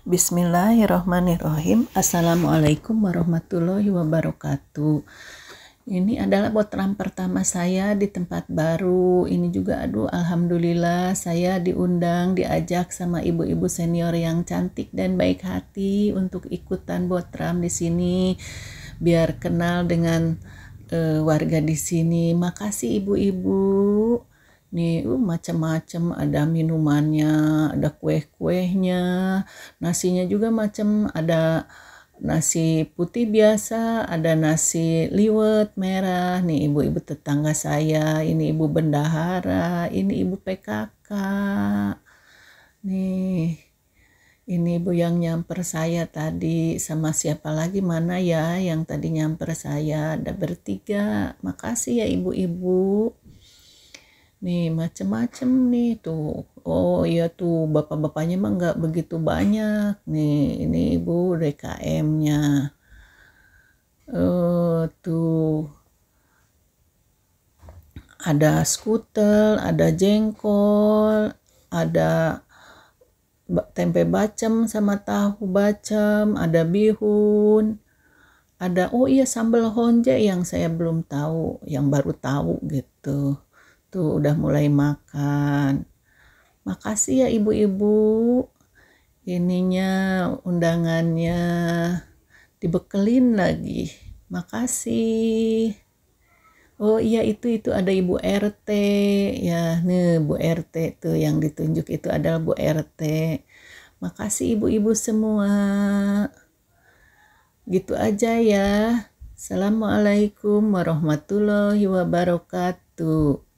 Bismillahirrahmanirrahim. Assalamualaikum warahmatullahi wabarakatuh. Ini adalah botram pertama saya di tempat baru. Ini juga aduh alhamdulillah saya diundang, diajak sama ibu-ibu senior yang cantik dan baik hati untuk ikutan botram di sini biar kenal dengan uh, warga di sini. Makasih ibu-ibu nih uh, macam-macam ada minumannya ada kue-kuenya nasinya juga macam ada nasi putih biasa ada nasi liwet merah nih ibu-ibu tetangga saya ini ibu bendahara ini ibu PKK nih ini ibu yang nyamper saya tadi sama siapa lagi mana ya yang tadi nyamper saya ada bertiga makasih ya ibu-ibu nih macem-macem nih tuh oh iya tuh bapak-bapaknya mah nggak begitu banyak nih ini ibu DKM-nya uh, eh, tuh ada skuter ada jengkol ada tempe bacem sama tahu bacem ada bihun ada oh iya sambal honje yang saya belum tahu yang baru tahu gitu tuh udah mulai makan makasih ya ibu-ibu ininya undangannya dibekelin lagi makasih oh iya itu itu ada ibu RT ya nih bu RT tuh yang ditunjuk itu adalah bu RT makasih ibu-ibu semua gitu aja ya Assalamualaikum warahmatullahi wabarakatuh.